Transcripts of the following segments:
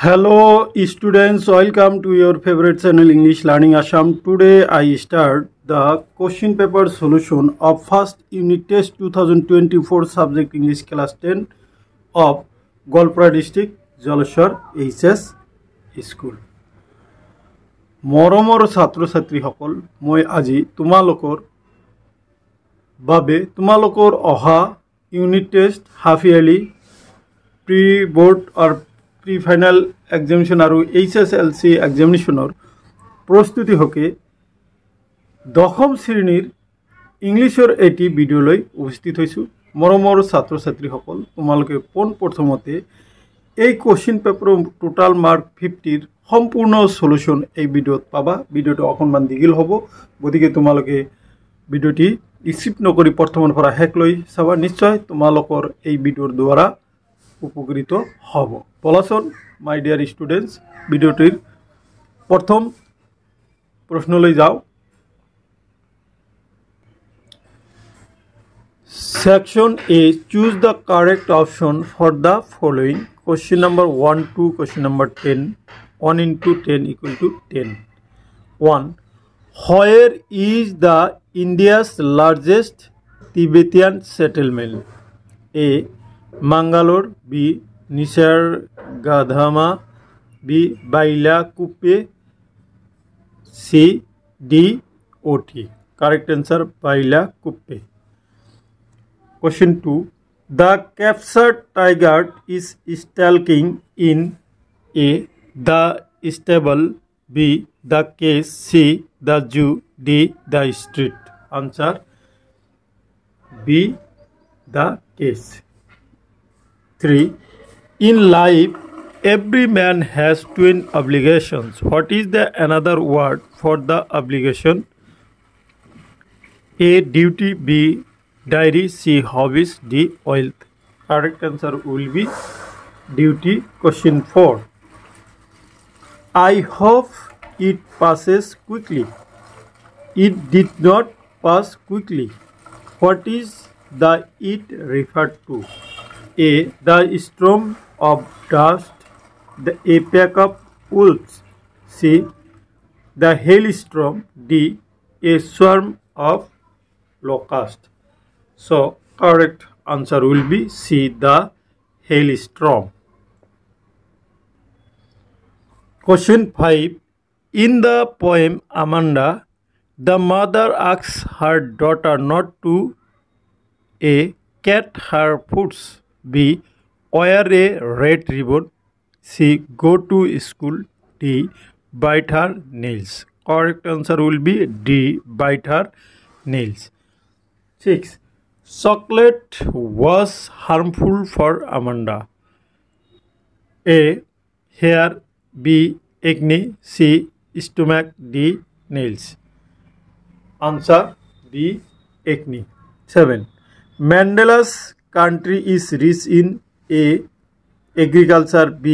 Hello students, welcome to your favorite channel English Learning Assam. Today I start the question paper solution of first unit test 2024 subject English class 10 of Golpara district Jalashar HS school. মৰমৰ ছাত্ৰ ছাত্ৰীসকল মই আজি তোমালোকৰ বাবে তোমালোকৰ অহা unit test half yearly pre board আৰু প্ৰি ফাইনেল এক্সামিনেশ্যন আৰু এইচ এছ এল চি এক্সামিনেশ্যনৰ প্ৰস্তুতি হকে দশম শ্ৰেণীৰ ইংলিছৰ এটি ভিডিঅ'লৈ উপস্থিত হৈছোঁ মৰমৰ ছাত্ৰ ছাত্ৰীসকল তোমালোকে পোন প্ৰথমতে এই কুৱেশ্যন পেপাৰৰ টোটাল মাৰ্ক ফিফটিৰ সম্পূৰ্ণ চলিউশ্যন এই ভিডিঅ'ত পাবা ভিডিঅ'টো অকণমান দীঘল হ'ব গতিকে তোমালোকে ভিডিঅ'টি স্কিপ নকৰি প্ৰথমৰ পৰা শেষলৈ চাবা নিশ্চয় তোমালোকৰ এই ভিডিঅ'ৰ দ্বাৰা উপকৃত হব পলাসন মাই ডিয়ার স্টুডেন্টস ভিডিওটির প্রথম প্রশ্নলৈ যাও section A choose the correct option for the following question number one two question number ten one into ten equal to ten one where is the India's largest Tibetan settlement A Mangalore B निसार गाधामा B Bylakuppe C D Ooty correct answer Bylakuppe question two the captured tiger is stalking in A the stable B the cage C the zoo D the street answer B the cage 3. In life, every man has twin obligations. What is the another word for the obligation? A. Duty. B. Diary. C. Hobbies. D. Wealth. Correct answer will be duty. Question 4. I hope it passes quickly. It did not pass quickly. What is the it referred to? A. The storm of dust. The, a pack of wolves. C. The hailstorm. D. A swarm of locust. So correct answer will be C. The hailstorm. Question 5. In the poem Amanda, the mother asks her daughter not to A. Cat her foots. B wear a red ribbon C go to school D bite her nails correct answer will be D bite her nails six chocolate was harmful for Amanda A hair B acne C stomach D nails answer D acne seven Mandela's country is rich in A. Agriculture B.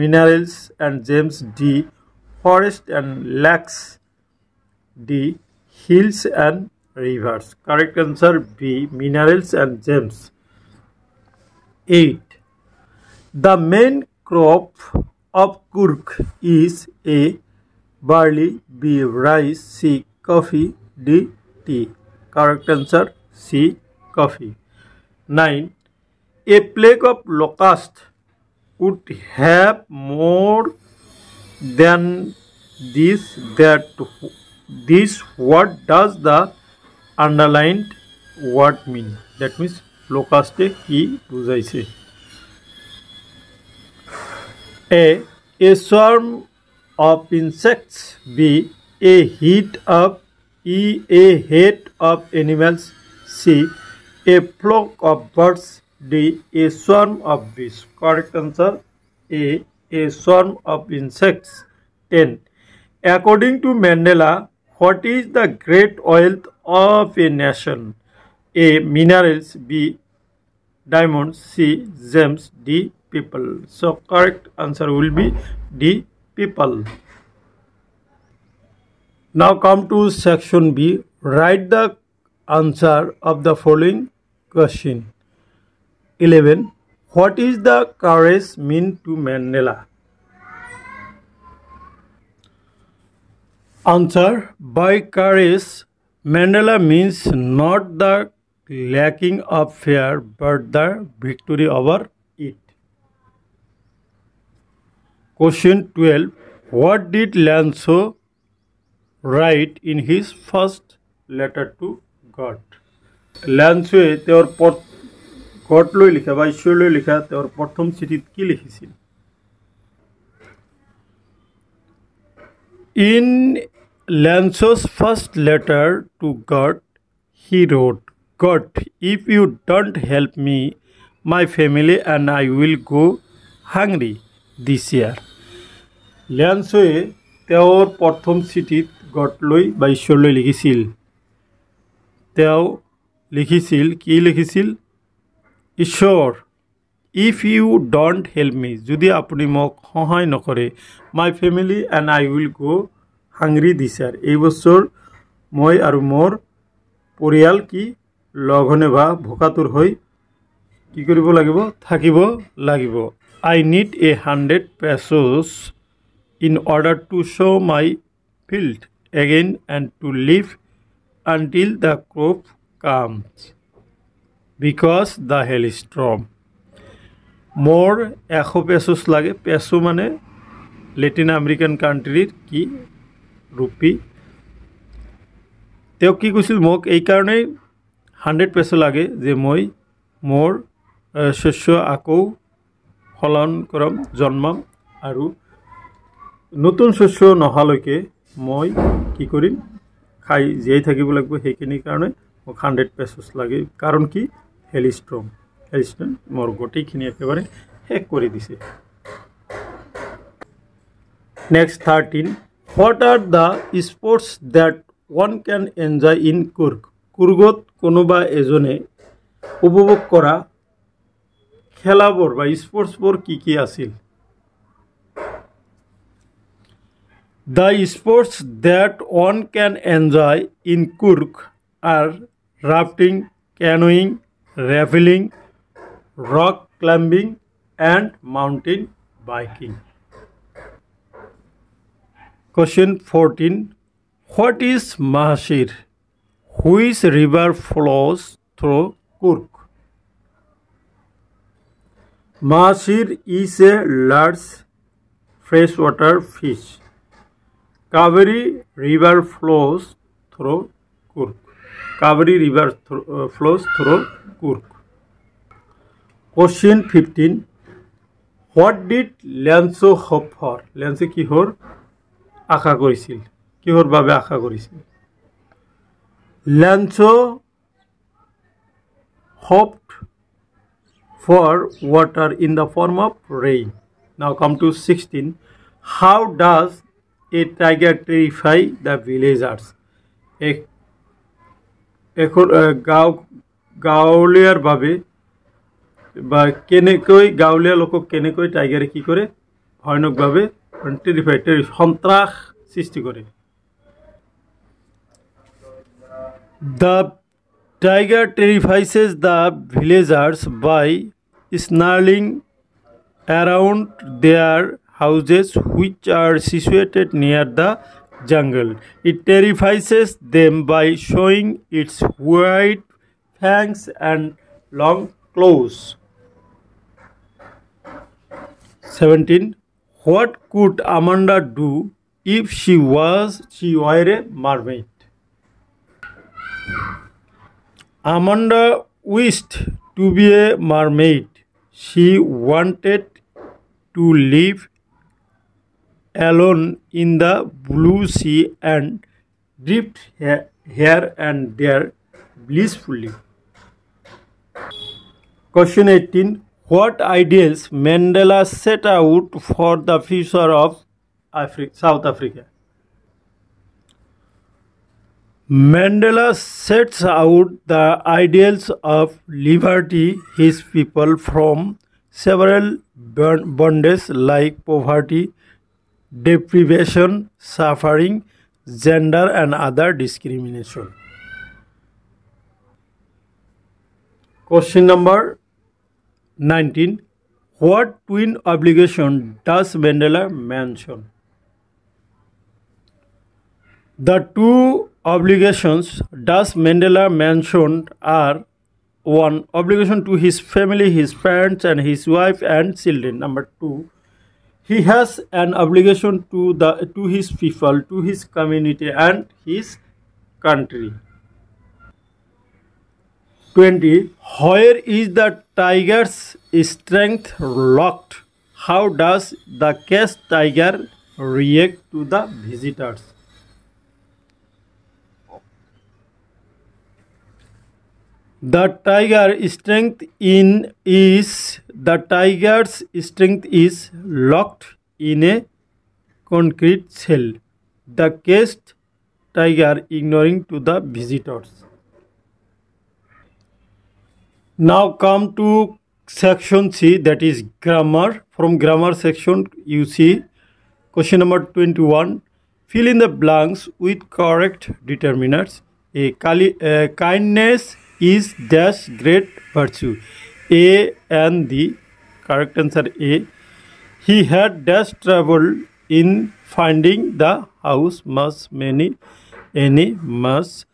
Minerals and gems D. Forest and lakes D. Hills and rivers. Correct answer B. Minerals and gems. 8. The main crop of Kurk is A. Barley B. Rice C. Coffee D. Tea. Correct answer C. Coffee. 9. A plague of locusts could have more than this that this what does the underlined word mean that means লোকাস্টে কি বুঝাইছে এ a swarm of insects B. A heat of e a head of animals c a flock of birds. D. A swarm of bees. Correct answer A. A swarm of insects. 10. According to Mandela, what is the great wealth of a nation? A. Minerals. B. Diamonds. C. Gems. D. People. So correct answer will be D. People. Now come to section B. Write the answer of the following Question 11. What is the courage mean to Mandela? Answer By courage, Mandela means not the lacking of fear but the victory over it. Question 12. What did Lanzo write in his first letter to God? লেঞ্চুৱে তেওঁৰ পথ গডলৈ লিখা বা ঈশ্বৰলৈ লিখা তেওঁৰ প্ৰথম চিঠিত কি লিখিছিল in Lencho's first letter to God he wrote God if you don't help me my family and I will go' hungry দিছ ইয়াৰ লেঞ্চুৱে তেওঁৰ প্ৰথম চিঠিত গডলৈ বা ঈশ্বৰলৈ লিখিছিল তেওঁ লিখিছিল কি লিখিছিল ঈশ্বৰ if you don't help me যদি আপুনি মোক সহায় নকৰে my family and I will go' hungry দিছাৰ বছৰ মই আৰু মোৰ পৰিয়াল কি লঘনে বা ভোকাতুৰ হৈ কি কৰিব লাগিব থাকিব লাগিব I need a hundred pesos in order to sow' my field again and to live until the crop comes because the hailstorm more echo pesos lage peso mane latin american country ki rupi teo ki kisil mok ei karone 100 peso lage je moi more shoshyo akou holon karam janmam aru notun shoshyo nohaloke moi ki korim খাই জীয়াই থাকিব লাগিব সেইখিনিৰ কাৰণে মোক hundred পেচেছ লাগে কাৰণ কি হেলিষ্ট্ৰম হেলিষ্ট্ৰম মোৰ গোটেইখিনি একেবাৰে শেষ কৰি দিছে next thirteen what are the sports that one can enjoy in Coorg কুৰ্গত কোনোবা এজনে উপভোগ কৰা খেলাবোৰ বা স্পৰ্টছবোৰ কি কি আছিল the sports that one can enjoy in Coorg are rafting, canoeing, rappelling, rock climbing and mountain biking. Question 14. What is Mahashir? Which river flows through Kurk? Mahashir is a large freshwater fish. Kaveri river flows through Kurk. Kaveri river flows through Coorg question fifteen what did Lencho hope for লেন্সে কিহৰ আশা কৰিছিল কিহৰ বাবে আশা কৰিছিল Lencho hope for water in the form of rain now come to sixteen how does a tiger terrify the villagers এক এখন গাঁও গাঁৱলীয়াৰভাৱে বা কেনেকৈ গাঁৱলীয়া লোকক কেনেকৈ টাইগাৰে কি কৰে ভয়ানকভাৱে টেৰিফাই টেৰি সন্ত্ৰাস সৃষ্টি কৰে the tiger terrifies the villagers by snarling around their houses which are situated near the jungle. It terrifies them by showing its white fangs and long claws. 17. What could Amanda do if she was she were a mermaid? Amanda wished to be a mermaid. She wanted to live alone in the blue sea and drift here and there blissfully. Question 18 What ideals Mandela set out for the future of South Africa? Mandela sets out the ideals of liberty his people from several burdens like poverty, deprivation, suffering, gender and other discrimination. Question number 19. What twin obligation does Mandela mention? The two obligations does Mandela mention are one obligation to his family, his parents and his wife and children. Number two he has an obligation to the to his people to his community and his country 20 where is the tiger's strength locked how does the cast tiger react to the visitors The tiger strength in is the tiger's strength is locked in a concrete cell. The caged tiger ignoring to the visitors. Now come to section C that is grammar. From grammar section you see question number 21. Fill in the blanks with correct determiners. A, a kindness is dash great virtue a and the correct answer a he had dash trouble in finding the house Must many any must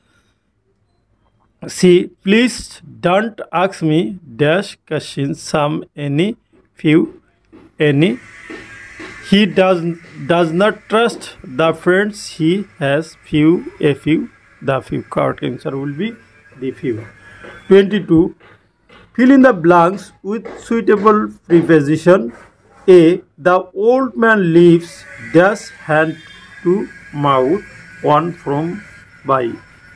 see please don't ask me dash questions some any few any he does does not trust the friends he has few a few the few correct answer will be the fever. 22. Fill in the blanks with suitable preposition. A. The old man lifts dash hand to mouth one from by.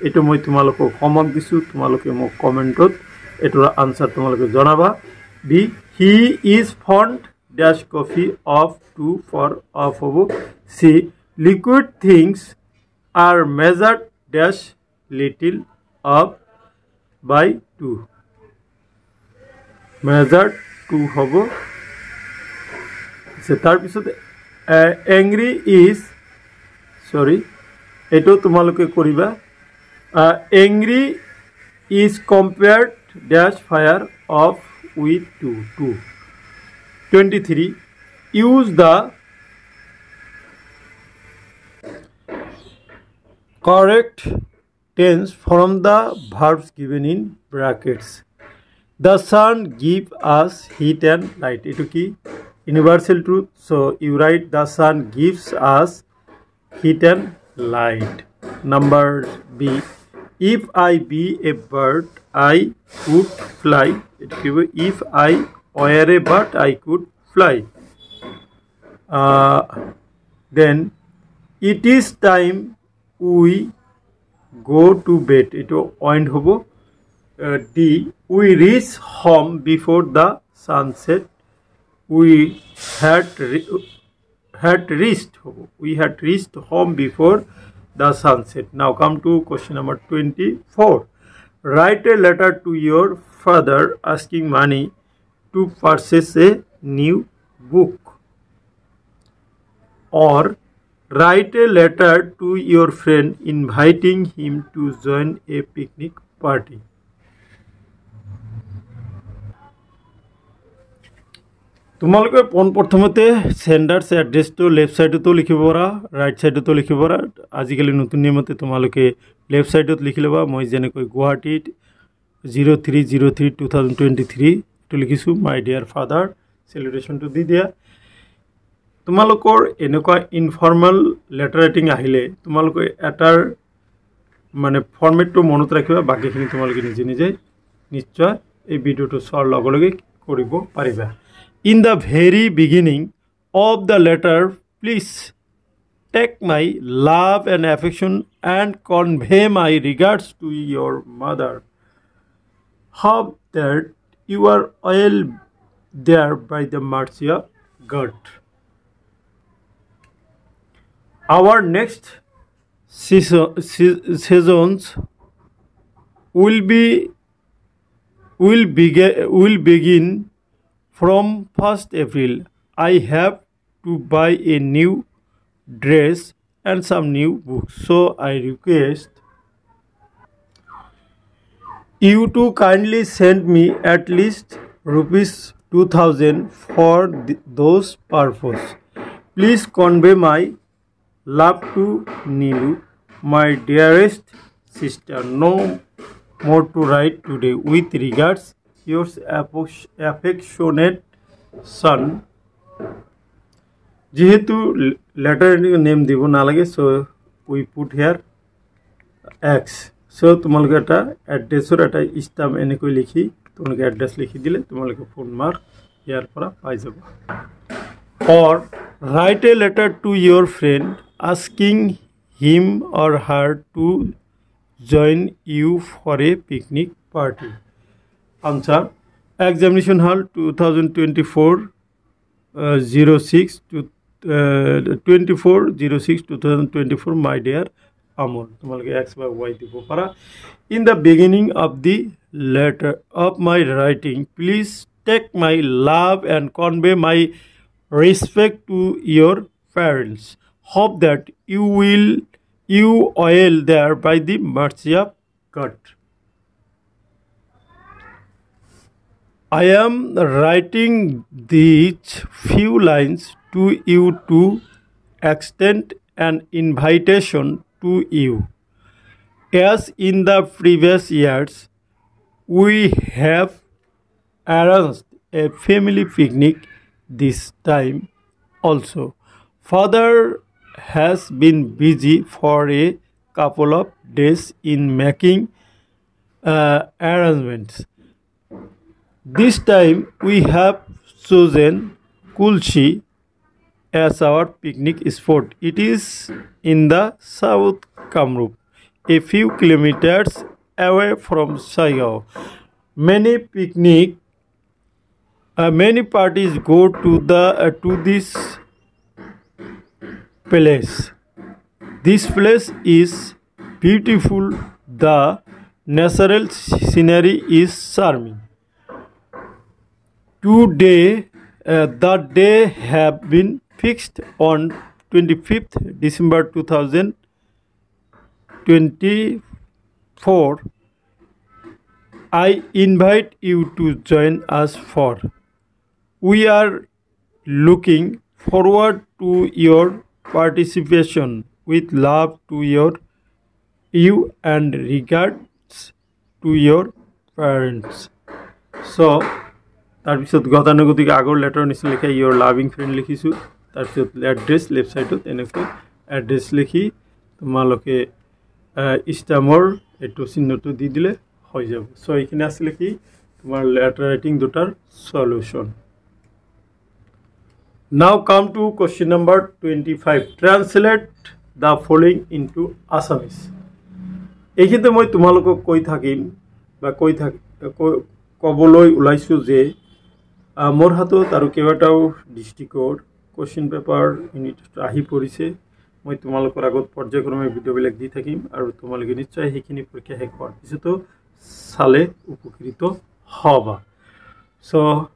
এইটো মই তোমালোকক সমক দিছোঁ তোমালোকে মোক কমেণ্টত এইটোৰ answer তোমালোকে জনাবা B he is fond dash coffee of to for of হ'ব C liquid things are measure dash little of by to measure to হ'ব তাৰপিছত এংগ্ৰি ইজ চৰি এইটো তোমালোকে কৰিবা angry is compared dash fire of with to to twenty three use the correct tense from the verbs given in brackets. The sun gives us heat and light. It is universal truth. So you write the sun gives us heat and light. Number B. If I be a bird, I could fly. It if I were a bird, I could fly. Uh, then it is time we go to bed এইটো অইন হ'ব D we reach home before the sunset we had had reached হ'ব we had reached home before the sunset now come to question number twenty four write a letter to your father asking money to purchase a new book or write a letter to your friend inviting him to join a picnic party তোমালোকে পোনপ্ৰথমতে চেণ্ডাৰ্ছ এড্ৰেছটো left ছাইডতো লিখিব পাৰা right ছাইডতো লিখিব পাৰা আজিকালি নতুন নিয়মতে তোমালোকে left ছাইডত লিখি ল'বা মই যেনেকৈ গুৱাহাটীত zero' three zero' three two thousand twenty থ্ৰীটো লিখিছোঁ মাই ডিয়াৰ ফাদাৰ চেলিব্ৰেশ্যনটো দি দিয়া তোমালোকৰ এনেকুৱা ইনফৰ্মেল লেটাৰ ৰাইটিং আহিলে তোমালোকে এটাৰ মানে ফৰ্মেটটো মনত ৰাখিবা বাকীখিনি তোমালোকে নিজে নিজে নিশ্চয় এই ভিডিঅ'টো চোৱাৰ লগে লগে কৰিব পাৰিবা in the very beginning of the letter please take my love and affection and convey my regards to your mother hope that you are all there by the march year God our next seasons will be will begin will begin from 1st April. I have to buy a new dress and some new books. So I request you to kindly send me at least rupees 2000 for th those purpose. Please convey my love to new my dearest sister no more to write today with regards yours affectionate son যেহেতু letter name দিব না লাগে so we put here X so তোমালোকে এটা এড্রেসর এটা ইস্তাম এনেক লিখি তোমালোকে এড্রেস লিখি দিলে তোমালোকে ফোন মার্ক ইয়ারপরা পাই যাব or write a letter to your friend asking him or her to join you for a picnic party. Answer Examination Hall 2024 uh, 06 to uh, 24 06 2024 my dear amol তোমালোকে এক্স বা Y দিব পাৰা in the beginning of the letter of my writing please take my love and convey hope that you will you oil there by the mercy of God. I am writing these few lines to you to extend an invitation to you. As in the previous years, we have arranged a family picnic this time also. Father has been busy for a couple of days in making uh, arrangements. This time we have chosen Kulshi as our picnic spot. It is in the South Kamrup, a few kilometers away from Saigao. Many picnic, uh, many parties go to the uh, to this place. This place is beautiful. The natural scenery is charming. Today, uh, the day have been fixed on 25th December 2024. I invite you to join us for. We are looking forward to your participation with love to your you and regards to your parents so তাৰপিছত গতানুগতিক আগৰ letter নিচিনা লিখা ইয়ৰ loving friend লিখিছোঁ তাৰপিছত address লেফ্টাইডত এনেকৈ address লিখি তোমালোকে ষ্টামৰ এইটো চিহ্নটো দি দিলে হৈ যাব চ' এইখিনি আছিলে কি তোমাৰ লেটাৰ ৰাইটিং দুটাৰ solution Now come to question number 25. Translate the following into Assamese. এইখিনিতে মই তোমালোকক কৈ থাকিম বা কৈ ক'বলৈ ওলাইছোঁ যে মোৰ হাতত আৰু কেইবাটাও ডিষ্ট্ৰিক্টৰ কুৱেশ্যন পেপাৰ ইউনিট আহি পৰিছে মই তোমালোকৰ আগত পৰ্যায়ক্ৰমে ভিডিঅ'বিলাক দি থাকিম আৰু তোমালোকে নিশ্চয় সেইখিনি পৰীক্ষা শেষ হোৱাৰ পিছতো চালে উপকৃত হ'বা so'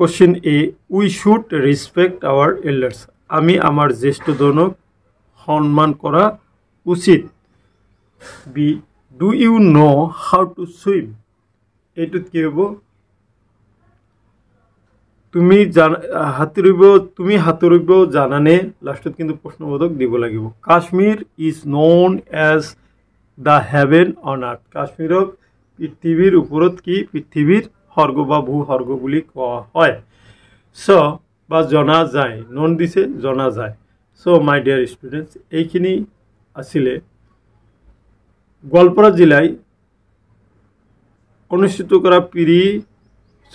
question A we should respect our elders আমি আমার জ্যেষ্ঠজনক সম্মান করা উচিত B do you know how to swim এইটোত কি হ'ব তুমি জানা সাঁতুৰিব তুমি সাঁতুৰিব জানানে লাষ্টত কিন্তু প্ৰশ্নবোধক দিব লাগিব Kashmir is known as the heaven on earth কাশ্মীৰক পৃথিৱীৰ ওপৰত কি পৃথিৱীৰ স্বৰ্গ বা ভূসৰ্গ বুলি কোৱা হয় চ' বা জনা যায় নন দিছে জনা যায় চ' মাই ডিয়াৰ ষ্টুডেণ্টছ এইখিনি আছিলে গোৱালপাৰা জিলাই অনুষ্ঠিত কৰা পিৰি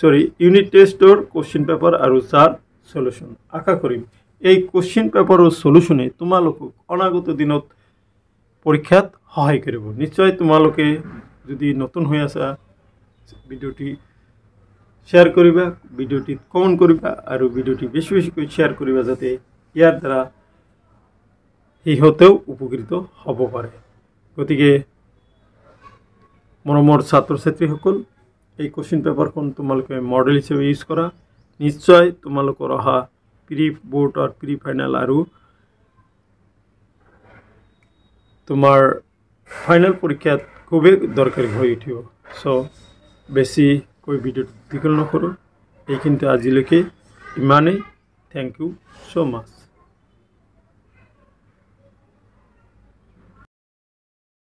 চৰি ইউনিট টেষ্টৰ কুৱেশ্যন পেপাৰ আৰু ছাৰ চলিউশ্যন আশা কৰিম এই কুৱেশ্যন পেপাৰৰ চলিউশ্যনে তোমালোকক অনাগত দিনত পৰীক্ষাত সহায় কৰিব নিশ্চয় তোমালোকে যদি নতুন হৈ আছা ভিডিঅ'টি শেয়ার করা ভিডিওটি কমেন্ট করা আর ভিডিওটি বেশি বেশি করে শেয়ার করা যাতে ইয়ার দ্বারা সিহতেও উপকৃত হব পারে গতি মরমর ছাত্র ছাত্রী সকল এই কোশ্চিন পেপার তোমালে মডেল হিসেবে ইউজ করা নিশ্চয় তোমালোকর অহা প্রি বোর্ড আর প্রি ফাইনাল আর তোমার ফাইনাল পরীক্ষা খুবই দরকারি হয়ে উঠব সো বেশি কৈ ভিডিঅ'টো দীঘল নকৰোঁ এইখিনিতে আজিলৈকে ইমানেই থেংক ইউ ছ' মাছ